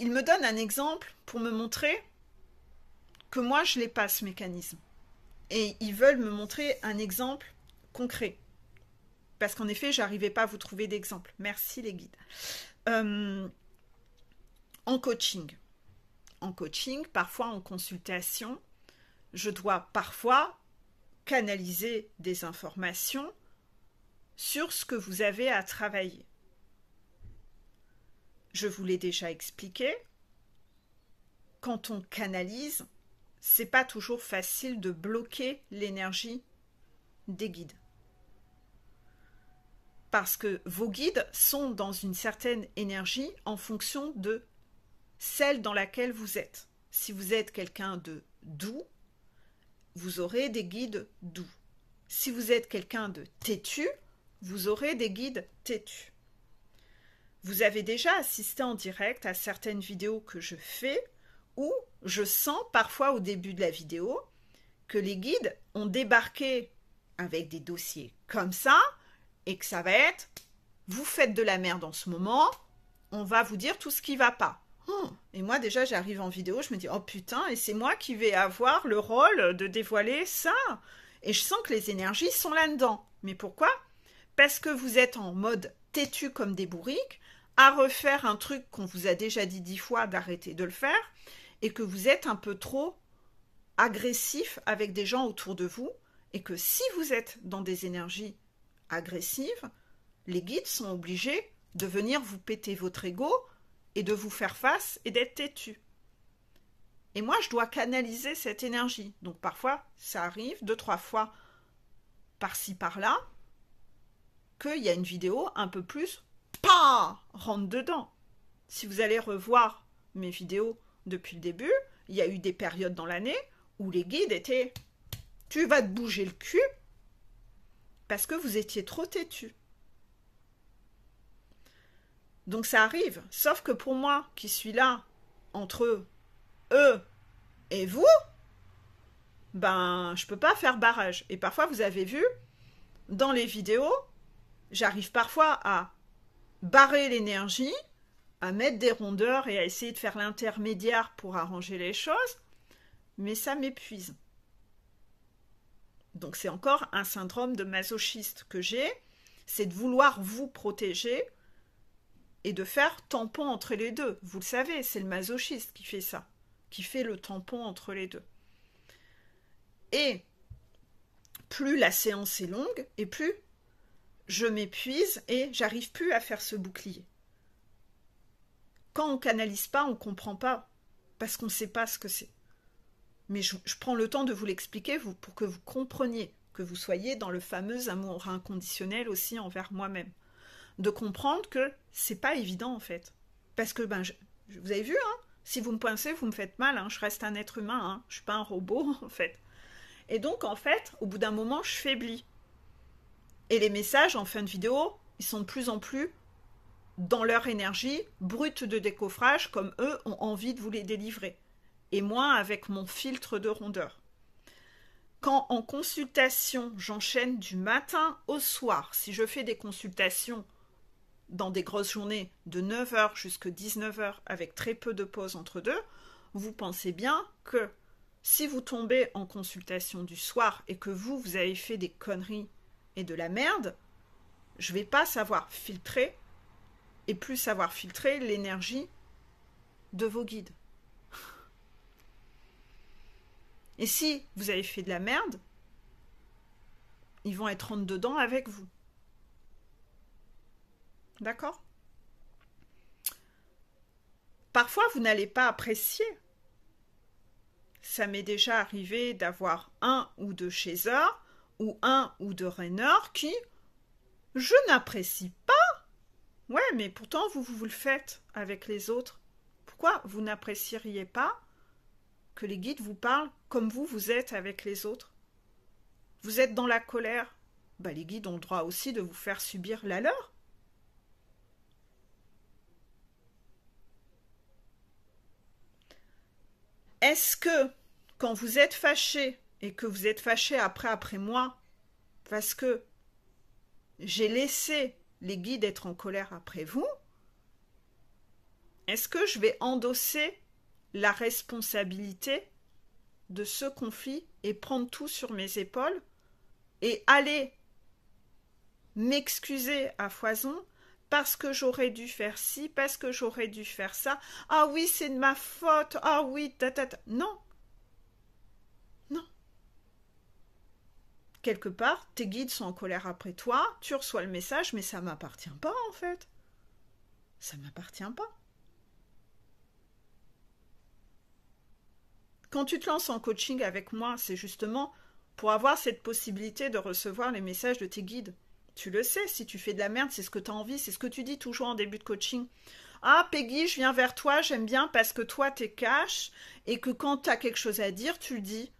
Ils me donnent un exemple pour me montrer que moi, je l'ai pas, ce mécanisme. Et ils veulent me montrer un exemple concret. Parce qu'en effet, j'arrivais pas à vous trouver d'exemple. Merci les guides. Euh, en coaching. En coaching, parfois en consultation, je dois parfois canaliser des informations sur ce que vous avez à travailler. Je vous l'ai déjà expliqué. Quand on canalise, c'est pas toujours facile de bloquer l'énergie des guides. Parce que vos guides sont dans une certaine énergie en fonction de celle dans laquelle vous êtes. Si vous êtes quelqu'un de doux, vous aurez des guides doux. Si vous êtes quelqu'un de têtu, vous aurez des guides têtus. Vous avez déjà assisté en direct à certaines vidéos que je fais où je sens parfois au début de la vidéo que les guides ont débarqué avec des dossiers comme ça et que ça va être vous faites de la merde en ce moment, on va vous dire tout ce qui va pas. Hmm. et moi déjà j'arrive en vidéo, je me dis oh putain, et c'est moi qui vais avoir le rôle de dévoiler ça. Et je sens que les énergies sont là-dedans. Mais pourquoi Parce que vous êtes en mode têtu comme des bourriques, à refaire un truc qu'on vous a déjà dit dix fois d'arrêter de le faire et que vous êtes un peu trop agressif avec des gens autour de vous et que si vous êtes dans des énergies agressives, les guides sont obligés de venir vous péter votre ego et de vous faire face et d'être têtu. Et moi, je dois canaliser cette énergie. Donc parfois, ça arrive deux, trois fois par-ci, par-là, qu'il y a une vidéo un peu plus ah, rentre dedans. Si vous allez revoir mes vidéos depuis le début, il y a eu des périodes dans l'année où les guides étaient tu vas te bouger le cul parce que vous étiez trop têtu. Donc ça arrive, sauf que pour moi qui suis là entre eux, eux et vous, ben je peux pas faire barrage. Et parfois vous avez vu dans les vidéos, j'arrive parfois à barrer l'énergie à mettre des rondeurs et à essayer de faire l'intermédiaire pour arranger les choses, mais ça m'épuise. Donc c'est encore un syndrome de masochiste que j'ai, c'est de vouloir vous protéger et de faire tampon entre les deux. Vous le savez, c'est le masochiste qui fait ça, qui fait le tampon entre les deux. Et plus la séance est longue, et plus je m'épuise et j'arrive plus à faire ce bouclier. Quand on canalise pas, on comprend pas parce qu'on ne sait pas ce que c'est. Mais je, prends le temps de vous l'expliquer vous, pour que vous compreniez, que vous soyez dans le fameux amour inconditionnel aussi envers moi-même, de comprendre que c'est pas évident en fait, parce que ben vous avez vu hein, si vous me pincez, vous me faites mal, hein, je reste un être humain, hein, je suis pas un robot en fait. Et donc en fait, au bout d'un moment, je faiblis et les messages en fin de vidéo, ils sont de plus en plus dans leur énergie brute de décoffrage, comme eux ont envie de vous les délivrer. Et moi, avec mon filtre de rondeur. Quand en consultation, j'enchaîne du matin au soir, si je fais des consultations dans des grosses journées de 9h jusqu'à 19h avec très peu de pause entre deux, vous pensez bien que si vous tombez en consultation du soir et que vous, vous avez fait des conneries et de la merde, je vais pas savoir filtrer et plus savoir filtrer l'énergie de vos guides. Et si vous avez fait de la merde, ils vont être en dedans avec vous. D'accord Parfois, vous n'allez pas apprécier. Ça m'est déjà arrivé d'avoir un ou deux chez eux ou un ou deux raineurs qui je n'apprécie pas. Ouais, mais pourtant vous, vous, le faites avec les autres. Pourquoi vous n'apprécieriez pas que les guides vous parlent comme vous vous êtes avec les autres Vous êtes dans la colère. Bah, les guides ont le droit aussi de vous faire subir la leur. Est-ce que quand vous êtes fâché et que vous êtes fâché après après moi parce que j'ai laissé les guides être en colère après vous, est-ce que je vais endosser la responsabilité de ce conflit et prendre tout sur mes épaules et aller m'excuser à foison parce que j'aurais dû faire ci, parce que j'aurais dû faire ça. Ah oui, c'est de ma faute. Ah oui, ta, Non, quelque part, tes guides sont en colère après toi, tu reçois le message, mais ça m'appartient pas en fait. Ça m'appartient pas. Quand tu te lances en coaching avec moi, c'est justement pour avoir cette possibilité de recevoir les messages de tes guides. Tu le sais, si tu fais de la merde, c'est ce que tu as envie, c'est ce que tu dis toujours en début de coaching. Ah, Peggy, je viens vers toi, j'aime bien parce que toi, t'es cash et que quand tu as quelque chose à dire, tu le dis.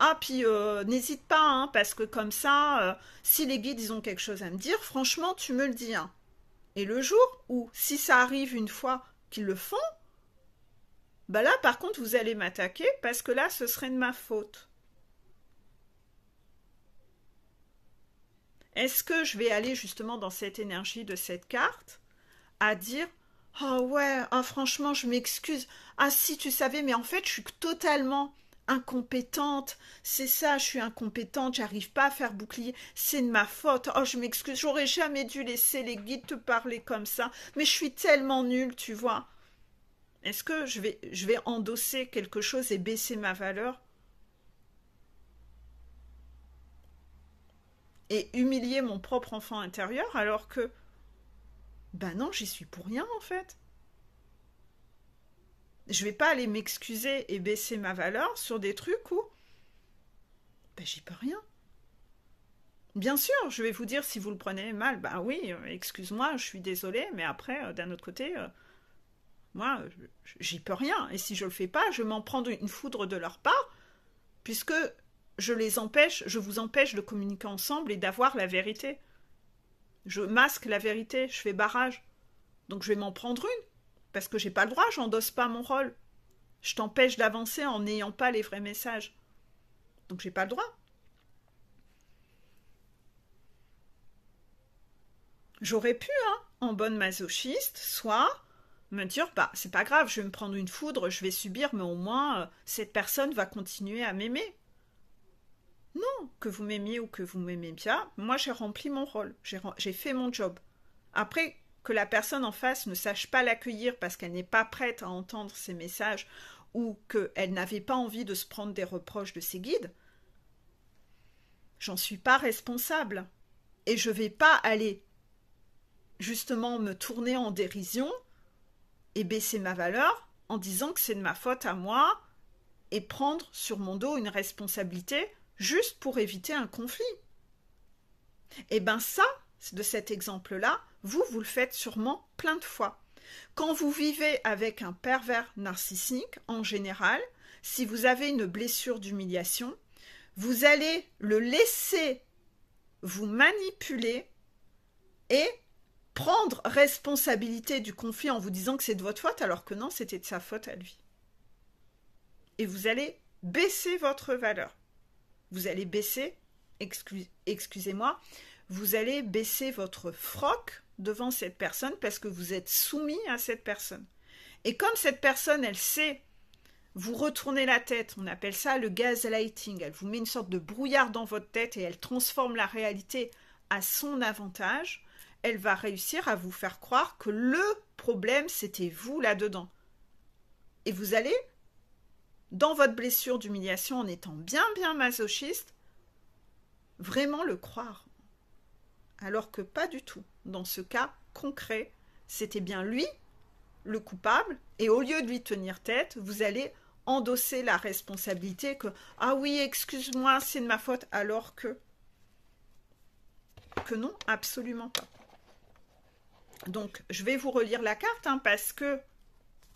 Ah, puis euh, n'hésite pas, hein, parce que comme ça, euh, si les guides, ils ont quelque chose à me dire, franchement, tu me le dis. Hein. Et le jour où, si ça arrive une fois qu'ils le font, bah là, par contre, vous allez m'attaquer, parce que là, ce serait de ma faute. Est-ce que je vais aller justement dans cette énergie de cette carte à dire Ah oh ouais, ah, franchement, je m'excuse. Ah si, tu savais, mais en fait, je suis totalement incompétente, c'est ça, je suis incompétente, j'arrive pas à faire bouclier, c'est de ma faute, oh je m'excuse, j'aurais jamais dû laisser les guides te parler comme ça, mais je suis tellement nulle, tu vois. Est-ce que je vais, je vais endosser quelque chose et baisser ma valeur et humilier mon propre enfant intérieur alors que ben non, j'y suis pour rien en fait je vais pas aller m'excuser et baisser ma valeur sur des trucs où ben, j'y peux rien. Bien sûr, je vais vous dire si vous le prenez mal, bah oui, euh, excuse-moi, je suis désolée, mais après, euh, d'un autre côté, euh, moi, j'y peux rien. Et si je le fais pas, je m'en prends une foudre de leur part, puisque je les empêche, je vous empêche de communiquer ensemble et d'avoir la vérité. Je masque la vérité, je fais barrage. Donc je vais m'en prendre une. Parce que j'ai pas le droit, j'endosse pas mon rôle. Je t'empêche d'avancer en n'ayant pas les vrais messages. Donc j'ai pas le droit. J'aurais pu, hein, en bonne masochiste, soit me dire bah c'est pas grave, je vais me prendre une foudre, je vais subir, mais au moins euh, cette personne va continuer à m'aimer. Non, que vous m'aimiez ou que vous m'aimiez bien, moi j'ai rempli mon rôle, j'ai fait mon job. Après, que la personne en face ne sache pas l'accueillir parce qu'elle n'est pas prête à entendre ses messages ou qu'elle n'avait pas envie de se prendre des reproches de ses guides, j'en suis pas responsable. Et je vais pas aller justement me tourner en dérision et baisser ma valeur en disant que c'est de ma faute à moi et prendre sur mon dos une responsabilité juste pour éviter un conflit. Eh bien ça, de cet exemple-là, vous, vous le faites sûrement plein de fois. Quand vous vivez avec un pervers narcissique, en général, si vous avez une blessure d'humiliation, vous allez le laisser vous manipuler et prendre responsabilité du conflit en vous disant que c'est de votre faute alors que non, c'était de sa faute à lui. Et vous allez baisser votre valeur. Vous allez baisser, excusez-moi, vous allez baisser votre froc, devant cette personne parce que vous êtes soumis à cette personne. Et comme cette personne, elle sait vous retourner la tête, on appelle ça le gaslighting. Elle vous met une sorte de brouillard dans votre tête et elle transforme la réalité à son avantage. Elle va réussir à vous faire croire que le problème, c'était vous là-dedans. Et vous allez, dans votre blessure d'humiliation, en étant bien, bien masochiste, vraiment le croire. Alors que pas du tout dans ce cas concret. C'était bien lui, le coupable, et au lieu de lui tenir tête, vous allez endosser la responsabilité que ah oui, excuse-moi, c'est de ma faute, alors que que non, absolument pas. Donc, je vais vous relire la carte hein, parce que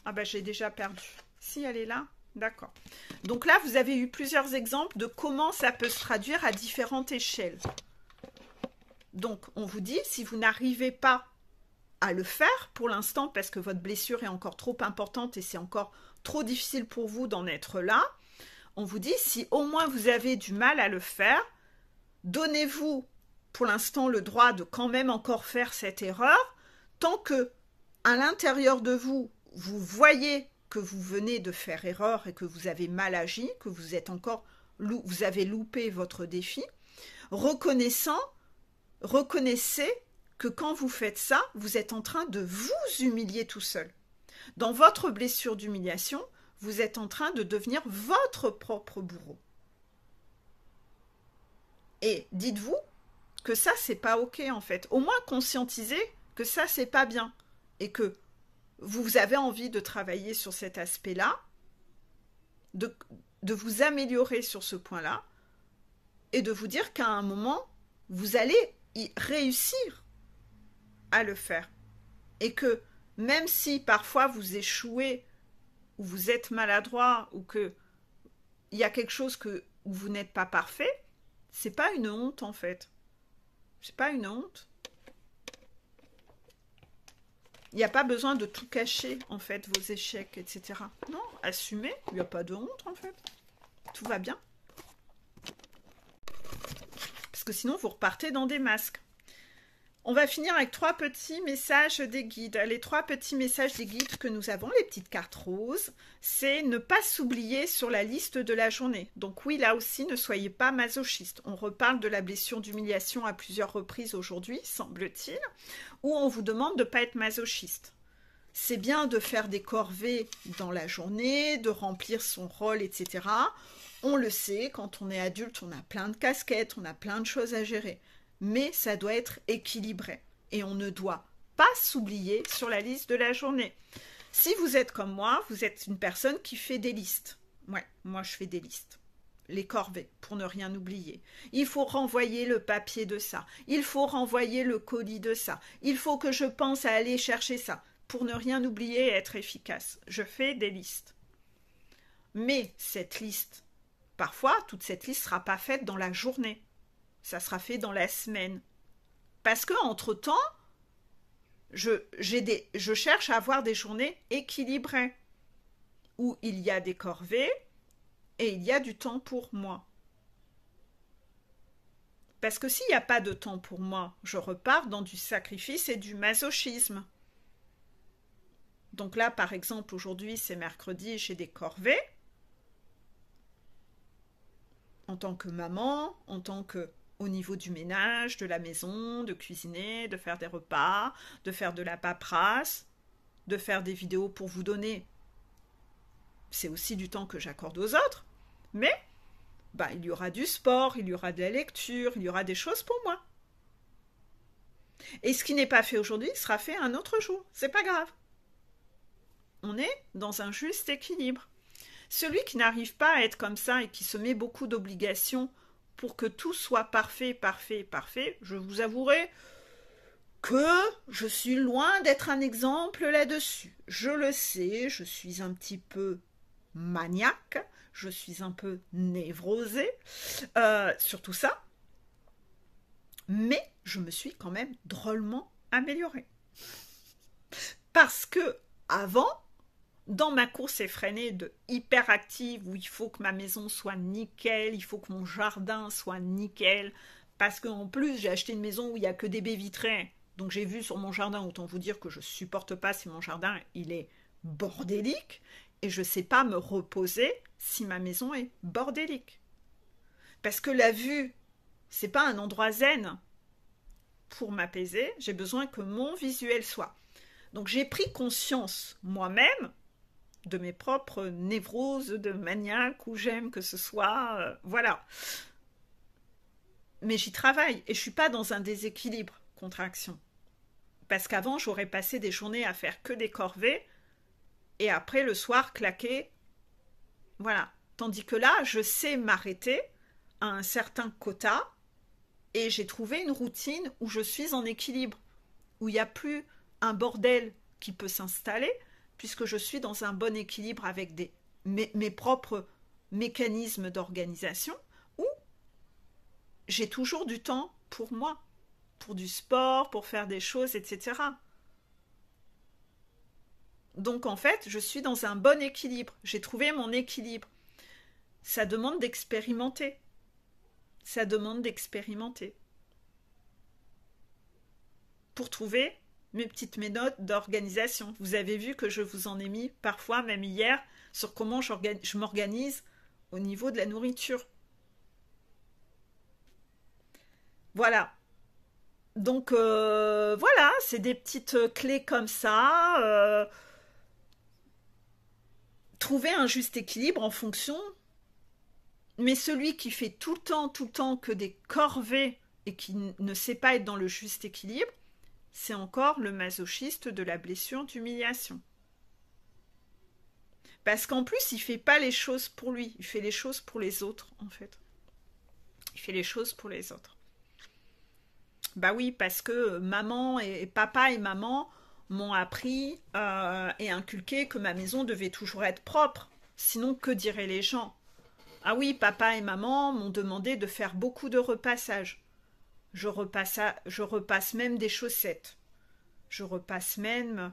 ah ben j'ai déjà perdu. Si elle est là, d'accord. Donc là, vous avez eu plusieurs exemples de comment ça peut se traduire à différentes échelles. Donc, on vous dit, si vous n'arrivez pas à le faire pour l'instant, parce que votre blessure est encore trop importante et c'est encore trop difficile pour vous d'en être là, on vous dit, si au moins vous avez du mal à le faire, donnez-vous pour l'instant le droit de quand même encore faire cette erreur, tant que à l'intérieur de vous, vous voyez que vous venez de faire erreur et que vous avez mal agi, que vous êtes encore vous avez loupé votre défi, reconnaissant reconnaissez que quand vous faites ça, vous êtes en train de vous humilier tout seul. Dans votre blessure d'humiliation, vous êtes en train de devenir votre propre bourreau. Et dites-vous que ça, c'est pas OK en fait. Au moins conscientisez que ça, c'est pas bien. Et que vous avez envie de travailler sur cet aspect-là, de, de vous améliorer sur ce point-là, et de vous dire qu'à un moment, vous allez réussir à le faire. Et que même si parfois vous échouez ou vous êtes maladroit ou que il y a quelque chose que vous n'êtes pas parfait, c'est pas une honte en fait. C'est pas une honte. Il n'y a pas besoin de tout cacher en fait vos échecs, etc. Non, assumez, il n'y a pas de honte en fait. Tout va bien sinon vous repartez dans des masques. On va finir avec trois petits messages des guides. Les trois petits messages des guides que nous avons, les petites cartes roses, c'est ne pas s'oublier sur la liste de la journée. Donc oui, là aussi, ne soyez pas masochiste. On reparle de la blessure d'humiliation à plusieurs reprises aujourd'hui, semble-t-il, où on vous demande de ne pas être masochiste. C'est bien de faire des corvées dans la journée, de remplir son rôle, etc. On le sait, quand on est adulte, on a plein de casquettes, on a plein de choses à gérer. Mais ça doit être équilibré. Et on ne doit pas s'oublier sur la liste de la journée. Si vous êtes comme moi, vous êtes une personne qui fait des listes. Ouais, moi je fais des listes. Les corvées, pour ne rien oublier. Il faut renvoyer le papier de ça. Il faut renvoyer le colis de ça. Il faut que je pense à aller chercher ça. Pour ne rien oublier et être efficace. Je fais des listes. Mais cette liste, Parfois, toute cette liste sera pas faite dans la journée. Ça sera fait dans la semaine. Parce que, entre-temps, je cherche à avoir des journées équilibrées, où il y a des corvées et il y a du temps pour moi. Parce que s'il n'y a pas de temps pour moi, je repars dans du sacrifice et du masochisme. Donc là, par exemple, aujourd'hui, c'est mercredi, j'ai des corvées en tant que maman, en tant que au niveau du ménage, de la maison, de cuisiner, de faire des repas, de faire de la paperasse, de faire des vidéos pour vous donner. C'est aussi du temps que j'accorde aux autres, mais bah, il y aura du sport, il y aura de la lecture, il y aura des choses pour moi. Et ce qui n'est pas fait aujourd'hui sera fait un autre jour. C'est pas grave. On est dans un juste équilibre. Celui qui n'arrive pas à être comme ça et qui se met beaucoup d'obligations pour que tout soit parfait, parfait, parfait, je vous avouerai que je suis loin d'être un exemple là-dessus. Je le sais, je suis un petit peu maniaque, je suis un peu névrosée euh, sur tout ça, mais je me suis quand même drôlement améliorée. Parce que avant, dans ma course effrénée de hyperactive où il faut que ma maison soit nickel, il faut que mon jardin soit nickel, parce qu'en plus j'ai acheté une maison où il n'y a que des baies vitrées. Donc j'ai vu sur mon jardin, autant vous dire que je supporte pas si mon jardin il est bordélique, et je ne sais pas me reposer si ma maison est bordélique. Parce que la vue, c'est pas un endroit zen. Pour m'apaiser, j'ai besoin que mon visuel soit. Donc j'ai pris conscience moi-même de mes propres névroses de maniaque ou j'aime que ce soit. Euh, voilà. Mais j'y travaille et je suis pas dans un déséquilibre contraction. Parce qu'avant, j'aurais passé des journées à faire que des corvées et après le soir claquer. Voilà. Tandis que là, je sais m'arrêter à un certain quota et j'ai trouvé une routine où je suis en équilibre, où il n'y a plus un bordel qui peut s'installer puisque je suis dans un bon équilibre avec mes, mes propres mécanismes d'organisation, où j'ai toujours du temps pour moi, pour du sport, pour faire des choses, etc. Donc en fait, je suis dans un bon équilibre, j'ai trouvé mon équilibre. Ça demande d'expérimenter. Ça demande d'expérimenter. Pour trouver mes petites ménotes d'organisation. Vous avez vu que je vous en ai mis parfois, même hier, sur comment je m'organise au niveau de la nourriture. Voilà. Donc euh, voilà, c'est des petites euh, clés comme ça. Euh, trouver un juste équilibre en fonction. Mais celui qui fait tout le temps, tout le temps que des corvées et qui ne sait pas être dans le juste équilibre, c'est encore le masochiste de la blessure d'humiliation. Parce qu'en plus, il fait pas les choses pour lui, il fait les choses pour les autres, en fait. Il fait les choses pour les autres. Bah oui, parce que euh, maman et, papa et maman m'ont appris euh, et inculqué que ma maison devait toujours être propre. Sinon, que diraient les gens Ah oui, papa et maman m'ont demandé de faire beaucoup de repassage. Je repasse, je repasse même des chaussettes. Je repasse même.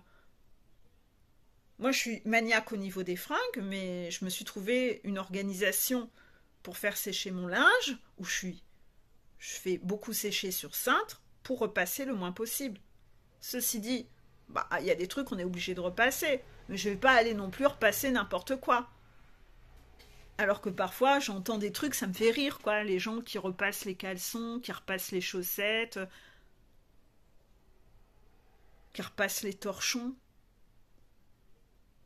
Moi, je suis maniaque au niveau des fringues, mais je me suis trouvé une organisation pour faire sécher mon linge où je Je fais beaucoup sécher sur cintre pour repasser le moins possible. Ceci dit, bah, il y a des trucs qu'on est obligé de repasser, mais je ne vais pas aller non plus repasser n'importe quoi. Alors que parfois, j'entends des trucs, ça me fait rire, quoi. Les gens qui repassent les caleçons, qui repassent les chaussettes, qui repassent les torchons.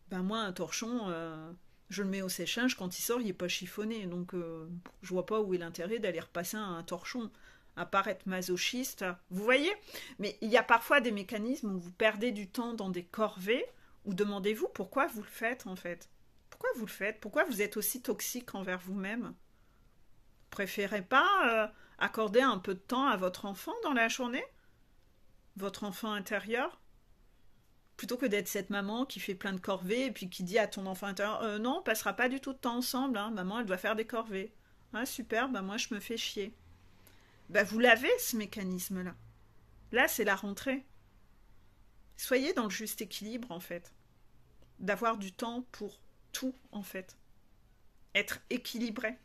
Ben moi, un torchon, euh, je le mets au séchage, quand il sort, il n'est pas chiffonné. Donc, euh, je vois pas où est l'intérêt d'aller repasser un torchon, à être masochiste. Vous voyez Mais il y a parfois des mécanismes où vous perdez du temps dans des corvées, ou demandez-vous pourquoi vous le faites, en fait pourquoi vous le faites Pourquoi vous êtes aussi toxique envers vous-même Préférez pas euh, accorder un peu de temps à votre enfant dans la journée Votre enfant intérieur Plutôt que d'être cette maman qui fait plein de corvées et puis qui dit à ton enfant intérieur euh, Non, on passera pas du tout de temps ensemble, hein. maman elle doit faire des corvées. Ah, super, bah moi je me fais chier. Bah vous l'avez ce mécanisme Là, Là c'est la rentrée. Soyez dans le juste équilibre en fait. D'avoir du temps pour tout en fait. Être équilibré.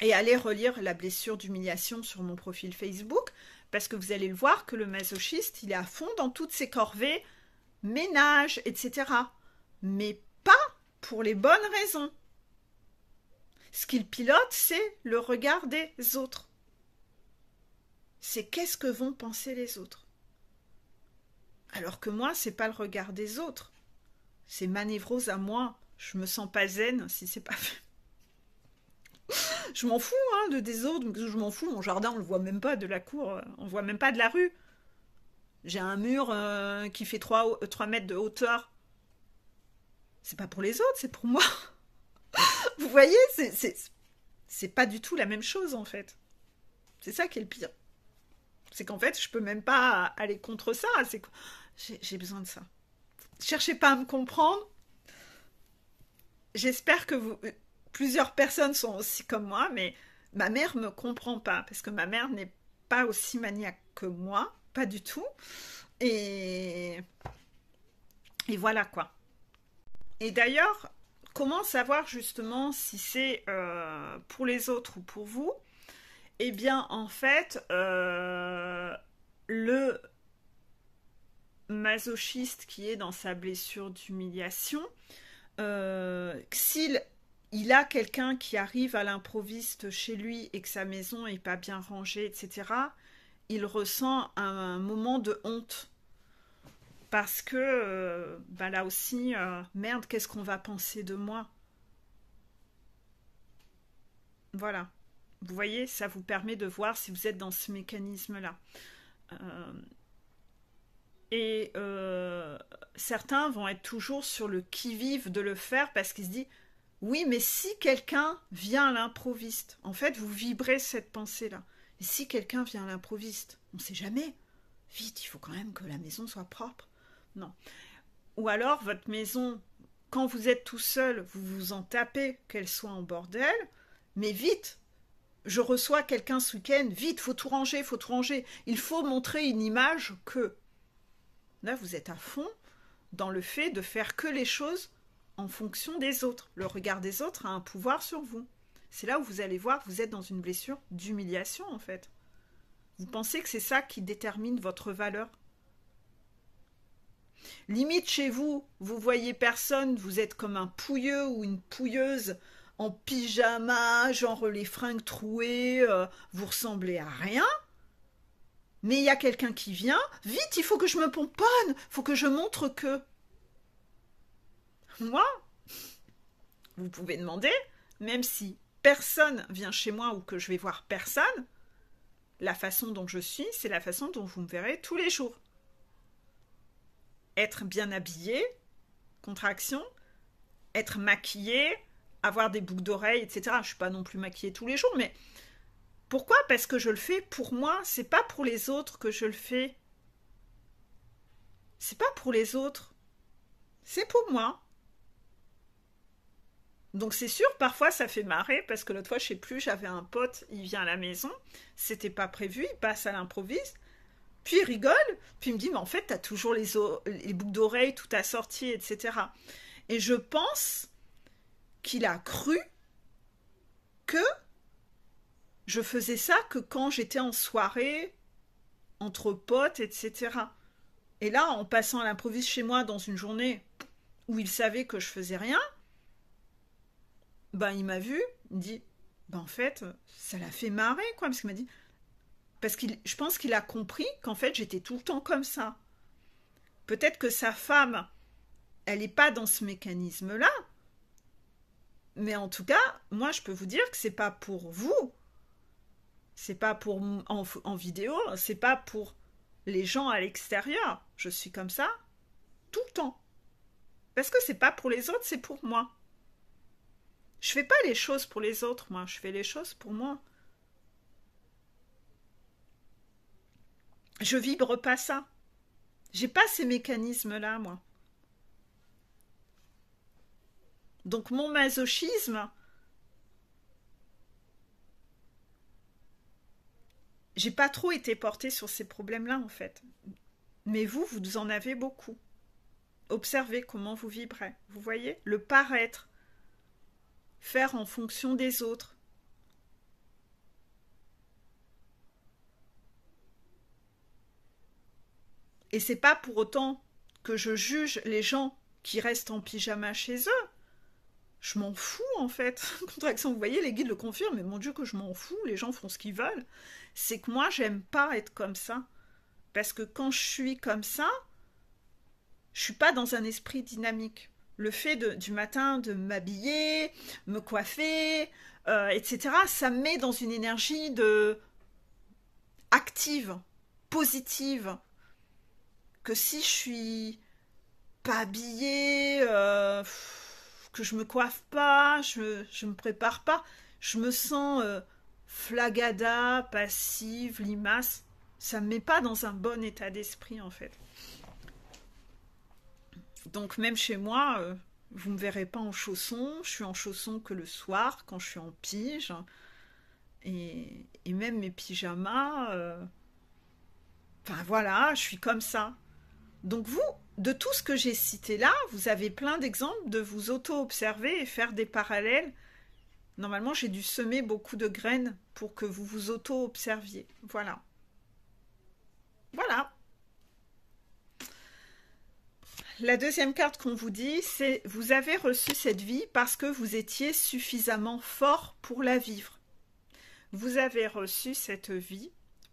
Et aller relire la blessure d'humiliation sur mon profil Facebook, parce que vous allez le voir que le masochiste, il est à fond dans toutes ses corvées, ménage, etc. Mais pas pour les bonnes raisons. Ce qu'il pilote, c'est le regard des autres. C'est qu'est-ce que vont penser les autres. Alors que moi, c'est pas le regard des autres, c'est ma à moi. Je me sens pas zen si c'est pas fait. je m'en fous hein, de autres. je m'en fous. Mon jardin, on le voit même pas de la cour, on voit même pas de la rue. J'ai un mur euh, qui fait 3, mètres de hauteur. C'est pas pour les autres, c'est pour moi. Vous voyez, c'est pas du tout la même chose en fait. C'est ça qui est le pire. C'est qu'en fait, je peux même pas aller contre ça. C'est j'ai besoin de ça cherchez pas à me comprendre. J'espère que vous, plusieurs personnes sont aussi comme moi, mais ma mère me comprend pas parce que ma mère n'est pas aussi maniaque que moi, pas du tout. Et, et voilà quoi. Et d'ailleurs, comment savoir justement si c'est euh, pour les autres ou pour vous Eh bien, en fait, euh, le masochiste qui est dans sa blessure d'humiliation. Euh, s'il il a quelqu'un qui arrive à l'improviste chez lui et que sa maison est pas bien rangée, etc. Il ressent un, moment de honte parce que euh, bah là aussi, euh, merde, qu'est-ce qu'on va penser de moi Voilà. Vous voyez, ça vous permet de voir si vous êtes dans ce mécanisme-là. Euh, et euh, certains vont être toujours sur le qui-vive de le faire parce qu'ils se disent Oui, mais si quelqu'un vient à l'improviste, en fait, vous vibrez cette pensée-là. Et si quelqu'un vient à l'improviste, on ne sait jamais. Vite, il faut quand même que la maison soit propre. Non. Ou alors, votre maison, quand vous êtes tout seul, vous vous en tapez qu'elle soit en bordel, mais vite, je reçois quelqu'un ce week-end, vite, faut tout ranger, faut tout ranger. Il faut montrer une image que Là, vous êtes à fond dans le fait de faire que les choses en fonction des autres. Le regard des autres a un pouvoir sur vous. C'est là où vous allez voir, vous êtes dans une blessure d'humiliation en fait. Vous pensez que c'est ça qui détermine votre valeur. Limite chez vous, vous voyez personne, vous êtes comme un pouilleux ou une pouilleuse en pyjama, genre les fringues trouées, euh, vous ressemblez à rien. Mais il y a quelqu'un qui vient, vite, il faut que je me pomponne, faut que je montre que. Moi, vous pouvez demander, même si personne vient chez moi ou que je vais voir personne, la façon dont je suis, c'est la façon dont vous me verrez tous les jours. Être bien habillé, contraction, être maquillé, avoir des boucles d'oreilles, etc. Je ne suis pas non plus maquillée tous les jours, mais pourquoi Parce que je le fais pour moi, c'est pas pour les autres que je le fais. C'est pas pour les autres. C'est pour moi. Donc c'est sûr, parfois ça fait marrer parce que l'autre fois, je sais plus, j'avais un pote, il vient à la maison, c'était pas prévu, il passe à l'improvise. puis il rigole, puis il me dit mais en fait t'as toujours les, boucles d'oreilles tout assorties, etc. Et je pense qu'il a cru que je faisais ça que quand j'étais en soirée, entre potes, etc. Et là, en passant à l'improviste chez moi dans une journée où il savait que je faisais rien, ben il m'a vu, dit, ben en fait, ça l'a fait marrer, quoi, parce qu'il m'a dit, parce qu'il, je pense qu'il a compris qu'en fait j'étais tout le temps comme ça. Peut-être que sa femme, elle n'est pas dans ce mécanisme-là, mais en tout cas, moi je peux vous dire que c'est pas pour vous c'est pas pour en, vidéo, c'est pas pour les gens à l'extérieur. Je suis comme ça tout le temps. Parce que c'est pas pour les autres, c'est pour moi. Je fais pas les choses pour les autres, moi, je fais les choses pour moi. Je vibre pas ça. J'ai pas ces mécanismes-là, moi. Donc mon masochisme, j'ai pas trop été portée sur ces problèmes-là, en fait. Mais vous, vous en avez beaucoup. Observez comment vous vibrez. Vous voyez Le paraître. Faire en fonction des autres. Et c'est pas pour autant que je juge les gens qui restent en pyjama chez eux je m'en fous en fait. Contraction, vous voyez, les guides le confirment, mais mon Dieu que je m'en fous, les gens font ce qu'ils veulent. C'est que moi, j'aime pas être comme ça. Parce que quand je suis comme ça, je suis pas dans un esprit dynamique. Le fait du matin de m'habiller, me coiffer, euh, etc., ça me met dans une énergie de active, positive. Que si je suis pas habillée, euh, que je me coiffe pas, je, je me prépare pas, je me sens euh, flagada, passive, limace. Ça me met pas dans un bon état d'esprit en fait. Donc même chez moi, euh, vous me verrez pas en chaussons. Je suis en chaussons que le soir quand je suis en pige. Et, et même mes pyjamas. Euh, enfin voilà, je suis comme ça. Donc vous, de tout ce que j'ai cité là, vous avez plein d'exemples de vous auto-observer et faire des parallèles. Normalement, j'ai dû semer beaucoup de graines pour que vous vous auto-observiez. Voilà. Voilà. La deuxième carte qu'on vous dit, c'est vous avez reçu cette vie parce que vous étiez suffisamment fort pour la vivre. Vous avez reçu cette vie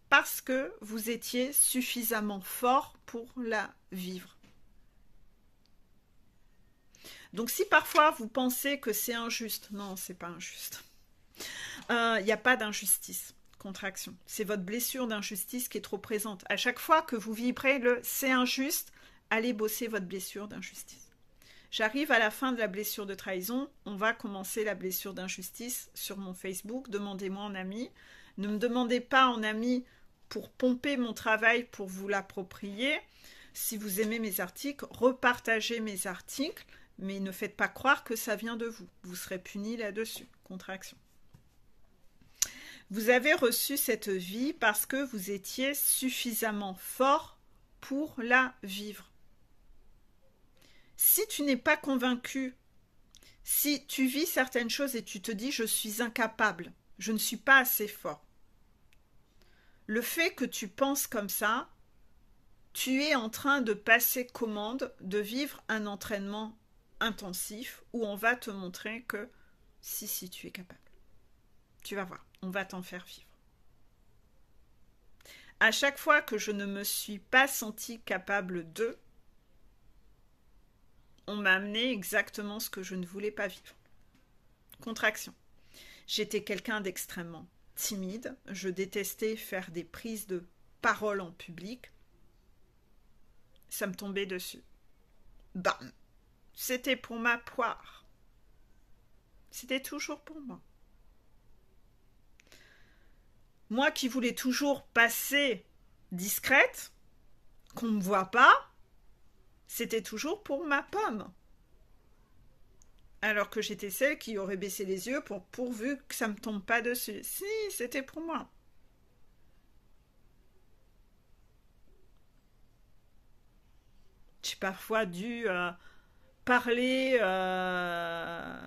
parce que vous étiez suffisamment fort pour la vivre. Donc si parfois vous pensez que c'est injuste, non, c'est pas injuste. Il euh, n'y a pas d'injustice contraction. C'est votre blessure d'injustice qui est trop présente. À chaque fois que vous vibrez le c'est injuste, allez bosser votre blessure d'injustice. J'arrive à la fin de la blessure de trahison. On va commencer la blessure d'injustice sur mon Facebook. Demandez-moi en ami. Ne me demandez pas en ami pour pomper mon travail pour vous l'approprier. Si vous aimez mes articles, repartagez mes articles mais ne faites pas croire que ça vient de vous. Vous serez puni là-dessus. Contraction. Vous avez reçu cette vie parce que vous étiez suffisamment fort pour la vivre. Si tu n'es pas convaincu, si tu vis certaines choses et tu te dis je suis incapable, je ne suis pas assez fort, le fait que tu penses comme ça, tu es en train de passer commande, de vivre un entraînement intensif où on va te montrer que si, si, tu es capable. Tu vas voir, on va t'en faire vivre. À chaque fois que je ne me suis pas sentie capable de, on m'a amené exactement ce que je ne voulais pas vivre. Contraction. J'étais quelqu'un d'extrêmement timide, je détestais faire des prises de parole en public. Ça me tombait dessus. Bam c'était pour ma poire. C'était toujours pour moi. Moi qui voulais toujours passer discrète, qu'on ne me voit pas, c'était toujours pour ma pomme. Alors que j'étais celle qui aurait baissé les yeux pour pourvu que ça ne me tombe pas dessus. Si, c'était pour moi. J'ai parfois dû euh, parler euh,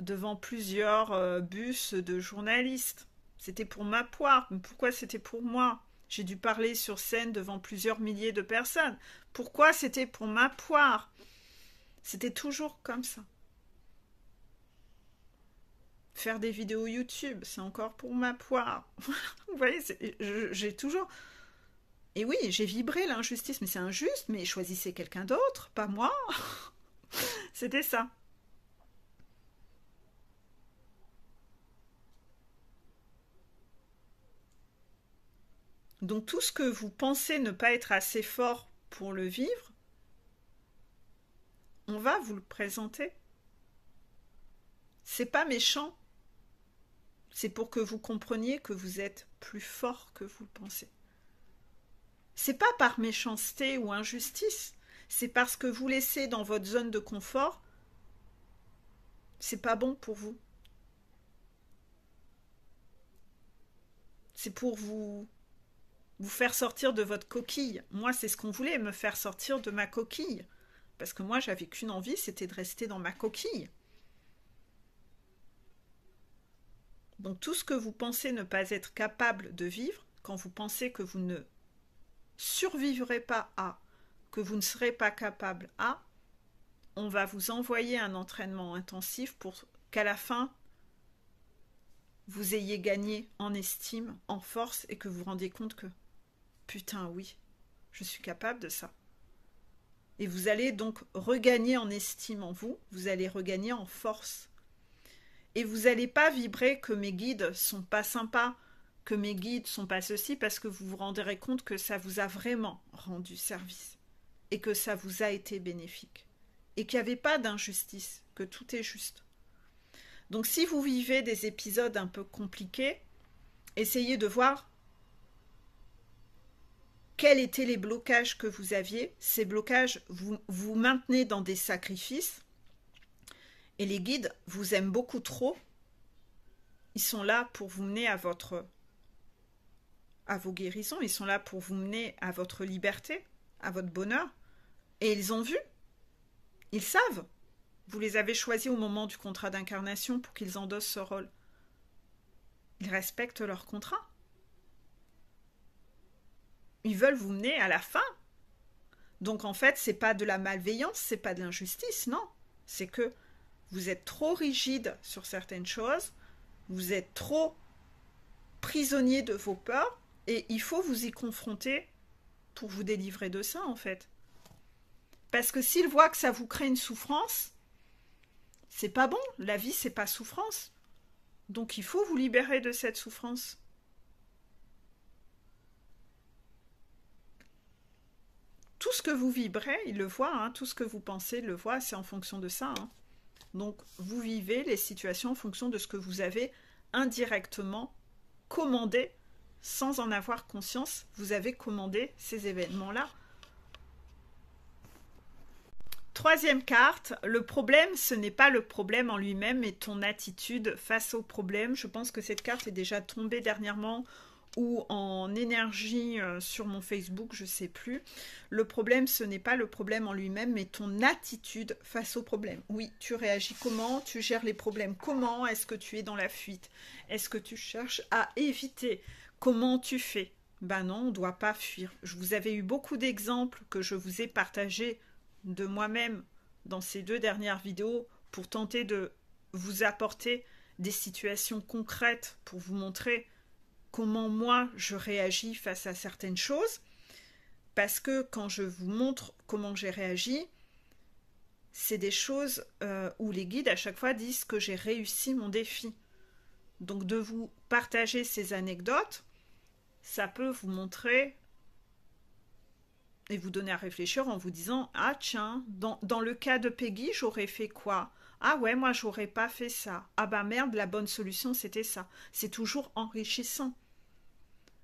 devant plusieurs euh, bus de journalistes. C'était pour ma poire. Pourquoi c'était pour moi J'ai dû parler sur scène devant plusieurs milliers de personnes. Pourquoi c'était pour ma poire C'était toujours comme ça. Faire des vidéos YouTube, c'est encore pour ma poire. Vous voyez, j'ai toujours... Et oui, j'ai vibré l'injustice, mais c'est injuste, mais choisissez quelqu'un d'autre, pas moi. C'était ça. Donc tout ce que vous pensez ne pas être assez fort pour le vivre, on va vous le présenter. C'est pas méchant. C'est pour que vous compreniez que vous êtes plus fort que vous le pensez. C'est pas par méchanceté ou injustice c'est parce que vous laissez dans votre zone de confort, c'est pas bon pour vous. C'est pour vous vous faire sortir de votre coquille. Moi, c'est ce qu'on voulait, me faire sortir de ma coquille. Parce que moi, j'avais qu'une envie, c'était de rester dans ma coquille. Donc tout ce que vous pensez ne pas être capable de vivre, quand vous pensez que vous ne survivrez pas à que vous ne serez pas capable à, on va vous envoyer un entraînement intensif pour qu'à la fin, vous ayez gagné en estime, en force, et que vous vous rendez compte que, putain, oui, je suis capable de ça. Et vous allez donc regagner en estime en vous, vous allez regagner en force. Et vous n'allez pas vibrer que mes guides sont pas sympas, que mes guides sont pas ceci, parce que vous vous rendrez compte que ça vous a vraiment rendu service et que ça vous a été bénéfique. Et qu'il n'y avait pas d'injustice, que tout est juste. Donc si vous vivez des épisodes un peu compliqués, essayez de voir quels étaient les blocages que vous aviez. Ces blocages, vous vous maintenez dans des sacrifices. Et les guides vous aiment beaucoup trop. Ils sont là pour vous mener à votre à vos guérisons, ils sont là pour vous mener à votre liberté, à votre bonheur. Et ils ont vu. Ils savent. Vous les avez choisis au moment du contrat d'incarnation pour qu'ils endossent ce rôle. Ils respectent leur contrat. Ils veulent vous mener à la fin. Donc en fait, c'est pas de la malveillance, c'est pas de l'injustice, non. C'est que vous êtes trop rigide sur certaines choses, vous êtes trop prisonnier de vos peurs, et il faut vous y confronter pour vous délivrer de ça, en fait. Parce que s'il voit que ça vous crée une souffrance, c'est pas bon. La vie, c'est pas souffrance. Donc il faut vous libérer de cette souffrance. Tout ce que vous vibrez, il le voit, hein. tout ce que vous pensez, il le voit, c'est en fonction de ça. Hein. Donc vous vivez les situations en fonction de ce que vous avez indirectement commandé sans en avoir conscience. Vous avez commandé ces événements-là. Troisième carte, le problème, ce n'est pas le problème en lui-même, mais ton attitude face au problème. Je pense que cette carte est déjà tombée dernièrement ou en énergie euh, sur mon Facebook, je sais plus. Le problème, ce n'est pas le problème en lui-même, mais ton attitude face au problème. Oui, tu réagis comment Tu gères les problèmes comment Est-ce que tu es dans la fuite Est-ce que tu cherches à éviter Comment tu fais Ben non, on ne doit pas fuir. Je vous avais eu beaucoup d'exemples que je vous ai partagés de moi-même dans ces deux dernières vidéos pour tenter de vous apporter des situations concrètes pour vous montrer comment moi je réagis face à certaines choses. Parce que quand je vous montre comment j'ai réagi, c'est des choses euh, où les guides à chaque fois disent que j'ai réussi mon défi. Donc de vous partager ces anecdotes, ça peut vous montrer et vous donner à réfléchir en vous disant Ah, tiens, dans, dans le cas de Peggy, j'aurais fait quoi Ah, ouais, moi, j'aurais pas fait ça. Ah, bah merde, la bonne solution, c'était ça. C'est toujours enrichissant.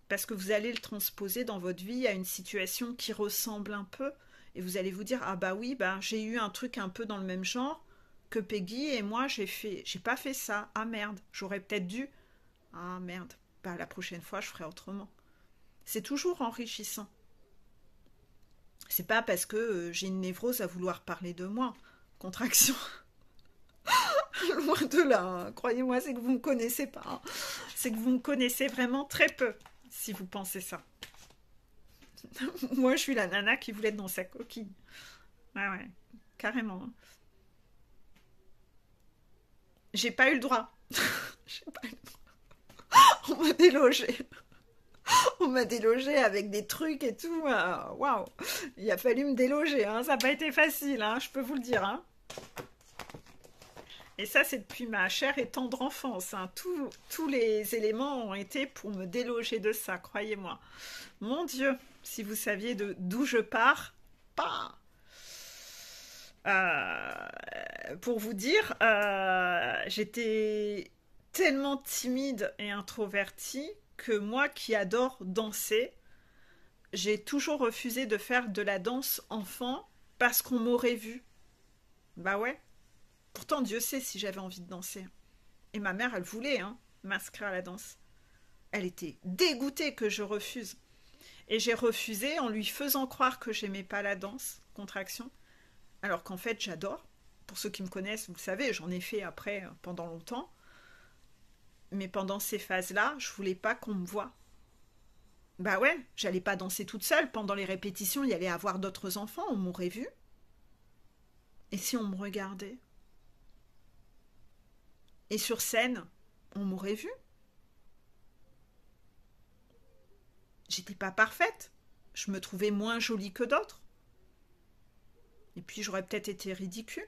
Parce que vous allez le transposer dans votre vie à une situation qui ressemble un peu. Et vous allez vous dire Ah, bah oui, bah, j'ai eu un truc un peu dans le même genre que Peggy et moi, j'ai fait. J'ai pas fait ça. Ah, merde, j'aurais peut-être dû. Ah, merde, bah, la prochaine fois, je ferai autrement. C'est toujours enrichissant. C'est pas parce que euh, j'ai une névrose à vouloir parler de moi. Contraction. Loin de là, hein. croyez-moi, c'est que vous me connaissez pas. Hein. C'est que vous me connaissez vraiment très peu, si vous pensez ça. moi, je suis la nana qui voulait être dans sa coquille. Ouais, ouais, carrément. Hein. J'ai pas eu le droit. j'ai pas eu le droit. On m'a délogé. on m'a délogé avec des trucs et tout. Euh, waouh, il a fallu me déloger. Hein. Ça n'a pas été facile, hein, je peux vous le dire. Hein. Et ça, c'est depuis ma chère et tendre enfance. Hein. tous les éléments ont été pour me déloger de ça, croyez-moi. Mon Dieu, si vous saviez de d'où je pars, pas. Euh, pour vous dire, euh, j'étais tellement timide et introvertie que moi qui adore danser, j'ai toujours refusé de faire de la danse enfant parce qu'on m'aurait vu. Bah ouais. Pourtant, Dieu sait si j'avais envie de danser. Et ma mère, elle voulait hein, m'inscrire à la danse. Elle était dégoûtée que je refuse. Et j'ai refusé en lui faisant croire que j'aimais pas la danse, contraction, alors qu'en fait j'adore. Pour ceux qui me connaissent, vous le savez, j'en ai fait après euh, pendant longtemps mais pendant ces phases-là, je voulais pas qu'on me voie. Bah ouais, j'allais pas danser toute seule. Pendant les répétitions, il y allait avoir d'autres enfants, on m'aurait vu. Et si on me regardait Et sur scène, on m'aurait vu J'étais pas parfaite. Je me trouvais moins jolie que d'autres. Et puis j'aurais peut-être été ridicule.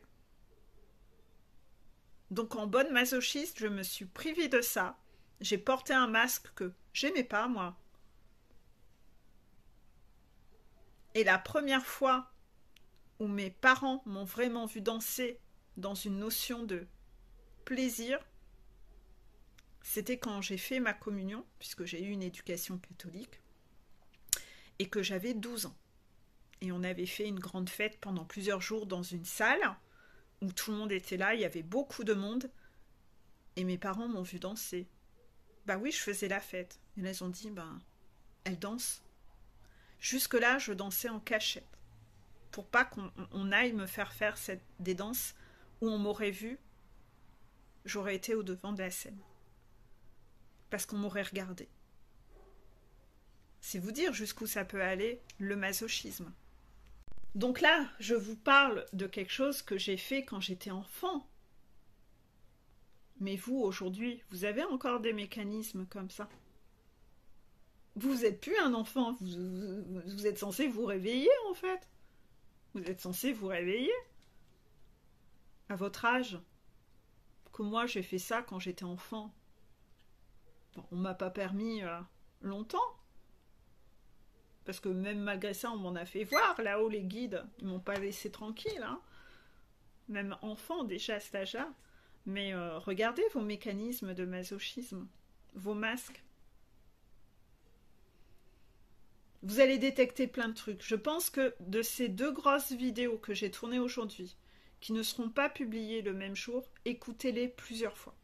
Donc en bonne masochiste, je me suis privée de ça. J'ai porté un masque que j'aimais pas, moi. Et la première fois où mes parents m'ont vraiment vu danser dans une notion de plaisir, c'était quand j'ai fait ma communion, puisque j'ai eu une éducation catholique, et que j'avais 12 ans. Et on avait fait une grande fête pendant plusieurs jours dans une salle où tout le monde était là, il y avait beaucoup de monde, et mes parents m'ont vu danser. Bah oui, je faisais la fête. Et elles ont dit, ben, elle danse. Jusque-là, je dansais en cachette, pour pas qu'on aille me faire faire cette, des danses où on m'aurait vu, j'aurais été au devant de la scène. Parce qu'on m'aurait regardé. C'est vous dire jusqu'où ça peut aller, le masochisme. Donc là, je vous parle de quelque chose que j'ai fait quand j'étais enfant. Mais vous, aujourd'hui, vous avez encore des mécanismes comme ça. Vous n'êtes plus un enfant, vous, êtes censé vous réveiller en fait. Vous êtes censé vous réveiller à votre âge. Que moi, j'ai fait ça quand j'étais enfant. Bon, on m'a pas permis euh, longtemps. Parce que même malgré ça, on m'en a fait voir là-haut les guides. Ils m'ont pas laissé tranquille. Hein. Même enfant déjà à cet âge-là. Mais euh, regardez vos mécanismes de masochisme, vos masques. Vous allez détecter plein de trucs. Je pense que de ces deux grosses vidéos que j'ai tournées aujourd'hui, qui ne seront pas publiées le même jour, écoutez-les plusieurs fois.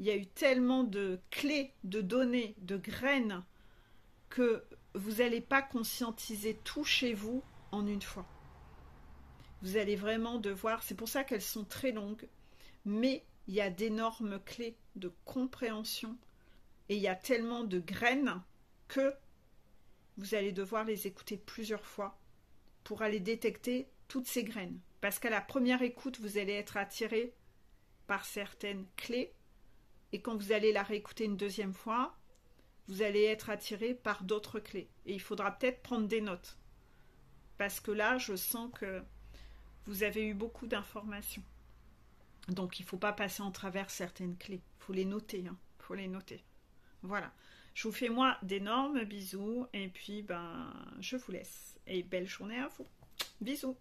Il y a eu tellement de clés, de données, de graines que vous n'allez pas conscientiser tout chez vous en une fois. Vous allez vraiment devoir, c'est pour ça qu'elles sont très longues, mais il y a d'énormes clés de compréhension et il y a tellement de graines que vous allez devoir les écouter plusieurs fois pour aller détecter toutes ces graines. Parce qu'à la première écoute, vous allez être attiré par certaines clés et quand vous allez la réécouter une deuxième fois, vous allez être attiré par d'autres clés. Et il faudra peut-être prendre des notes. Parce que là, je sens que vous avez eu beaucoup d'informations. Donc il ne faut pas passer en travers certaines clés. Il faut les noter. Hein. faut les noter. Voilà. Je vous fais moi d'énormes bisous. Et puis, ben, je vous laisse. Et belle journée à vous. Bisous.